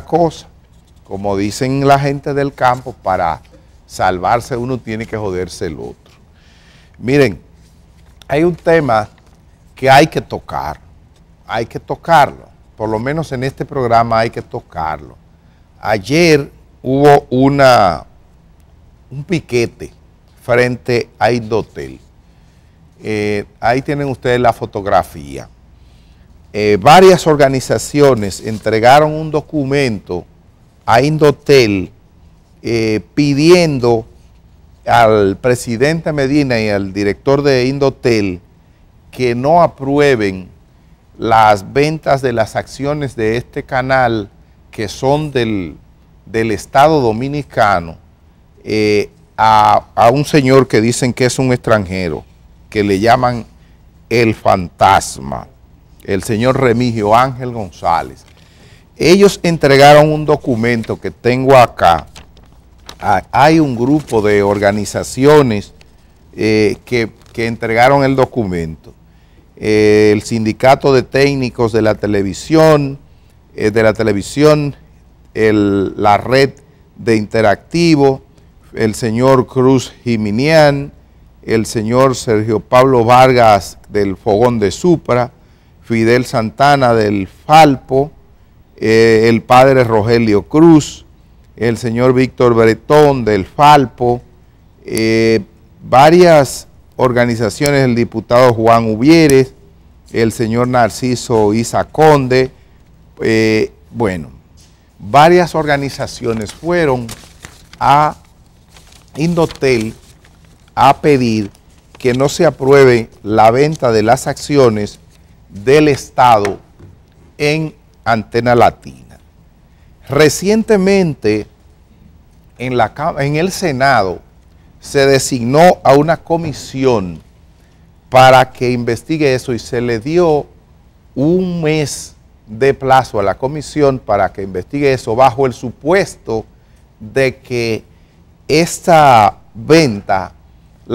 cosa. Como dicen la gente del campo, para salvarse uno tiene que joderse el otro. Miren, hay un tema que hay que tocar, hay que tocarlo, por lo menos en este programa hay que tocarlo. Ayer hubo una, un piquete frente a Indotel. Eh, ahí tienen ustedes la fotografía. Eh, varias organizaciones entregaron un documento a Indotel eh, pidiendo al presidente Medina y al director de Indotel que no aprueben las ventas de las acciones de este canal que son del, Estado Dominicano eh, a, a un señor que dicen que es un extranjero, que le llaman el fantasma el señor Remigio Ángel González. Ellos entregaron un documento que tengo acá. Ah, hay un grupo de organizaciones eh, que, entregaron el documento. Eh, el sindicato de técnicos de la televisión, eh, de la televisión, la red de interactivo, el señor Cruz Jiminián, el señor Sergio Pablo Vargas del Fogón de Supra, Fidel Santana del Falpo, eh, el padre Rogelio Cruz, el señor Víctor Bretón del Falpo, eh, varias organizaciones, el diputado Juan Ubieres, el señor Narciso Isa eh, bueno, varias organizaciones fueron a Indotel a pedir que no se apruebe la venta de las acciones del Estado en Antena Latina. Recientemente, en, la, en el Senado, se designó a una comisión para que investigue eso y se le dio un mes de plazo a la comisión para que investigue eso bajo el supuesto de que esta venta la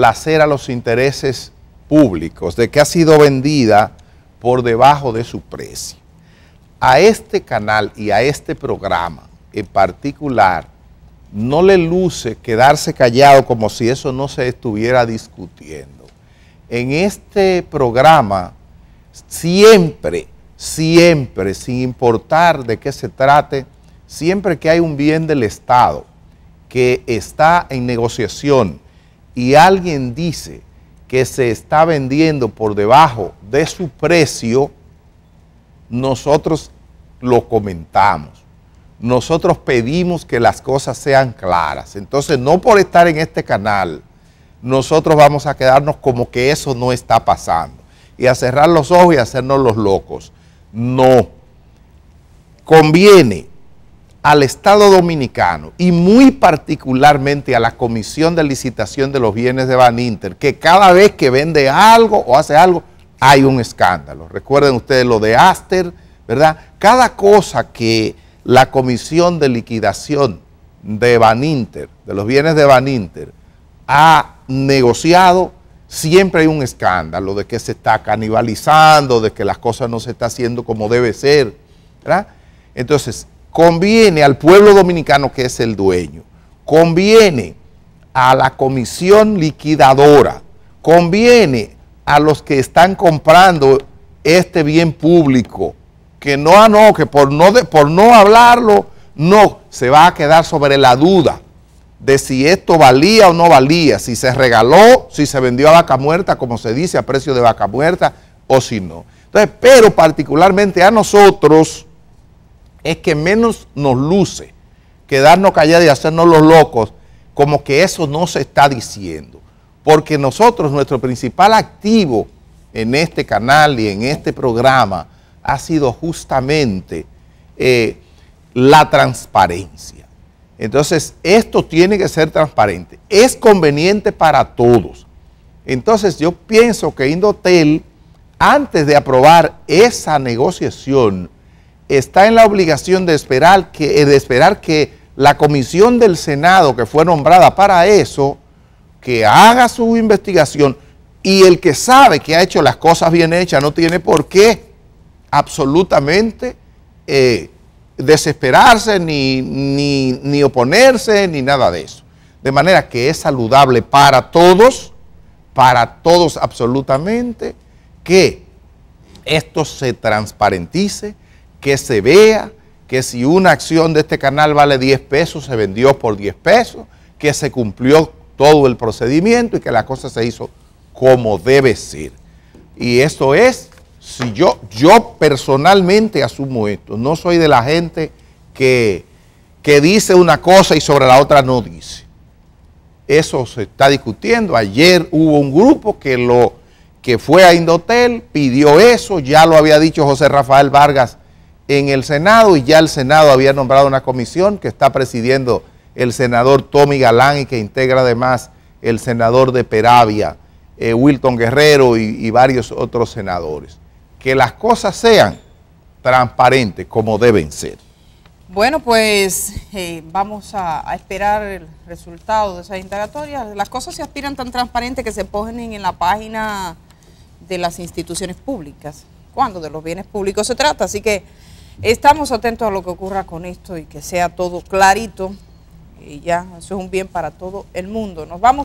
lacera los intereses públicos, de que ha sido vendida por debajo de su precio. A este canal y a este programa en particular no le luce quedarse callado como si eso no se estuviera discutiendo. En este programa siempre, siempre, sin importar de qué se trate, siempre que hay un bien del Estado que está en negociación y alguien dice que se está vendiendo por debajo de su precio, nosotros lo comentamos. Nosotros pedimos que las cosas sean claras. Entonces, no por estar en este canal, nosotros vamos a quedarnos como que eso no está pasando. Y a cerrar los ojos y a hacernos los locos. No. Conviene al Estado Dominicano y muy particularmente a la Comisión de Licitación de los Bienes de Van Inter que cada vez que vende algo o hace algo, hay un escándalo. Recuerden ustedes lo de Aster, ¿verdad? Cada cosa que la Comisión de Liquidación de Inter de los bienes de Van Inter ha negociado, siempre hay un escándalo de que se está canibalizando, de que las cosas no se está haciendo como debe ser, ¿verdad? Entonces, conviene al pueblo dominicano que es el dueño, conviene a la comisión liquidadora, conviene a los que están comprando este bien público, que no, ah, no, que por no, por no hablarlo, no, se va a quedar sobre la duda de si esto valía o no valía, si se regaló, si se vendió a vaca muerta, como se dice, a precio de vaca muerta, o si no. Entonces, pero particularmente a nosotros, es que menos nos luce quedarnos callados y hacernos los locos, como que eso no se está diciendo. Porque nosotros, nuestro principal activo en este canal y en este programa ha sido justamente eh, la transparencia. Entonces, esto tiene que ser transparente. Es conveniente para todos. Entonces, yo pienso que Indotel, antes de aprobar esa negociación, está en la obligación de esperar que, eh, de esperar que la comisión del Senado que fue nombrada para eso, que haga su investigación y el que sabe que ha hecho las cosas bien hechas no tiene por qué absolutamente eh, desesperarse ni, ni oponerse ni nada de eso. De manera que es saludable para todos, para todos absolutamente, que esto se transparentice, que se vea, que si una acción de este canal vale 10 pesos, se vendió por 10 pesos, que se cumplió todo el procedimiento y que la cosa se hizo como debe ser. Y esto es, si yo, yo personalmente asumo esto, no soy de la gente que, que dice una cosa y sobre la otra no dice. Eso se está discutiendo. Ayer hubo un grupo que lo que fue a Indotel, pidió eso, ya lo había dicho José Rafael Vargas en el Senado y ya el Senado había nombrado una comisión que está presidiendo el senador Tommy Galán y que integra además el senador de Peravia, eh, Wilton Guerrero y, varios otros senadores. Que las cosas sean transparentes como deben ser. Bueno, pues eh, vamos a, esperar el resultado de esas indagatorias. Las cosas se aspiran tan transparentes que se ponen en la página de las instituciones públicas, cuando de los bienes públicos se trata. Así que Estamos atentos a lo que ocurra con esto y que sea todo clarito. Y ya, eso es un bien para todo el mundo. Nos vamos.